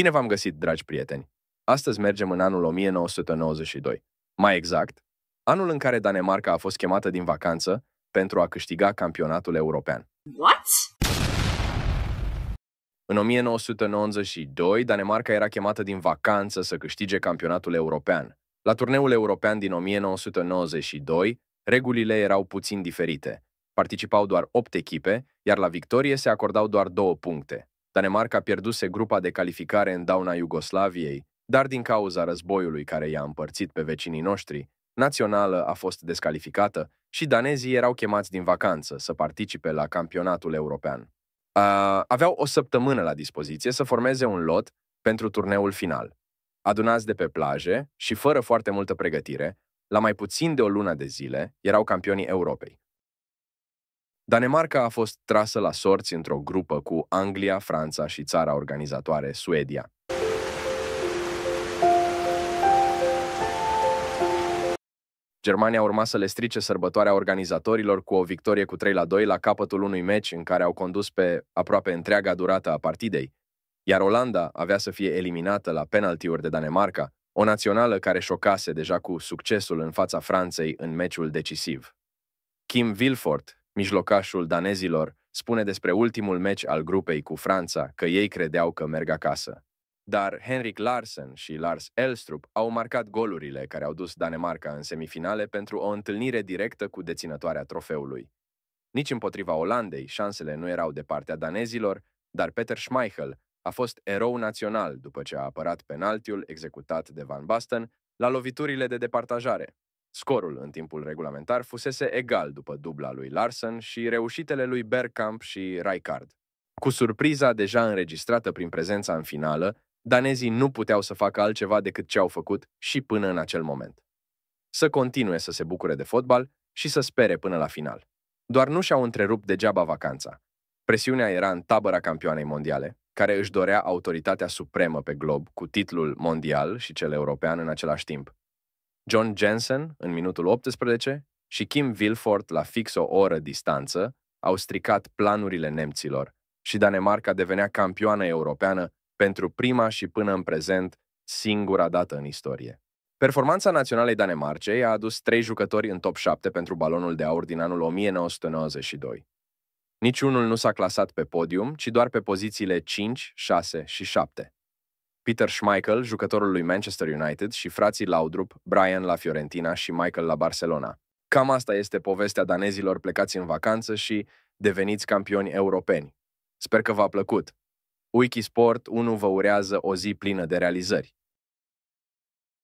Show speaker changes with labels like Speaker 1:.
Speaker 1: Bine v-am găsit, dragi prieteni! Astăzi mergem în anul 1992. Mai exact, anul în care Danemarca a fost chemată din vacanță pentru a câștiga campionatul european. What? În 1992, Danemarca era chemată din vacanță să câștige campionatul european. La turneul european din 1992, regulile erau puțin diferite. Participau doar 8 echipe, iar la victorie se acordau doar 2 puncte. Danemarca pierduse grupa de calificare în dauna Iugoslaviei, dar din cauza războiului care i-a împărțit pe vecinii noștri, națională a fost descalificată și danezii erau chemați din vacanță să participe la campionatul european. A, aveau o săptămână la dispoziție să formeze un lot pentru turneul final. Adunați de pe plaje și fără foarte multă pregătire, la mai puțin de o lună de zile erau campionii Europei. Danemarca a fost trasă la sorți într-o grupă cu Anglia, Franța și țara organizatoare, Suedia. Germania urma să le strice sărbătoarea organizatorilor cu o victorie cu 3 la 2 la capătul unui meci în care au condus pe aproape întreaga durată a partidei, iar Olanda avea să fie eliminată la penaltiuri de Danemarca, o națională care șocase deja cu succesul în fața Franței în meciul decisiv. Kim Vilfort, Mijlocașul danezilor spune despre ultimul meci al grupei cu Franța că ei credeau că merg acasă. Dar Henrik Larsen și Lars Elstrup au marcat golurile care au dus Danemarca în semifinale pentru o întâlnire directă cu deținătoarea trofeului. Nici împotriva Olandei, șansele nu erau de partea danezilor, dar Peter Schmeichel a fost erou național după ce a apărat penaltiul executat de Van Basten la loviturile de departajare. Scorul în timpul regulamentar fusese egal după dubla lui Larsen și reușitele lui Bergkamp și Raikard. Cu surpriza deja înregistrată prin prezența în finală, danezii nu puteau să facă altceva decât ce au făcut și până în acel moment. Să continue să se bucure de fotbal și să spere până la final. Doar nu și-au întrerupt degeaba vacanța. Presiunea era în tabăra campioanei mondiale, care își dorea autoritatea supremă pe glob cu titlul mondial și cel european în același timp. John Jensen în minutul 18 și Kim Vilfort la fix o oră distanță au stricat planurile nemților și Danemarca devenea campioană europeană pentru prima și până în prezent singura dată în istorie. Performanța naționalei Danemarcei a adus trei jucători în top 7 pentru balonul de aur din anul 1992. Niciunul nu s-a clasat pe podium, ci doar pe pozițiile 5, 6 și 7. Peter Schmeichel, jucătorul lui Manchester United, și frații Laudrup, Brian la Fiorentina și Michael la Barcelona. Cam asta este povestea danezilor plecați în vacanță și deveniți campioni europeni. Sper că v-a plăcut. Wikisport 1 vă urează o zi plină de realizări.